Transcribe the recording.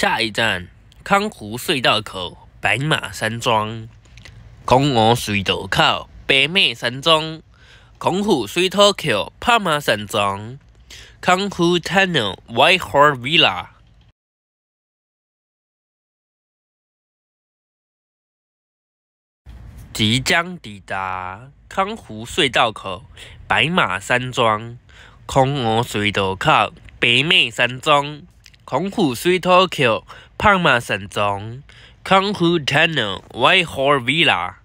下一站：康湖隧道口白马山庄、康湖隧道口白马山庄、康湖隧道口白马山庄、康湖泰宁 Whitehall Villa。即将抵达康湖隧道口白马山庄、康湖隧道口白马山庄。空湖水滔滔，盼望神踪。空湖听人为何未来？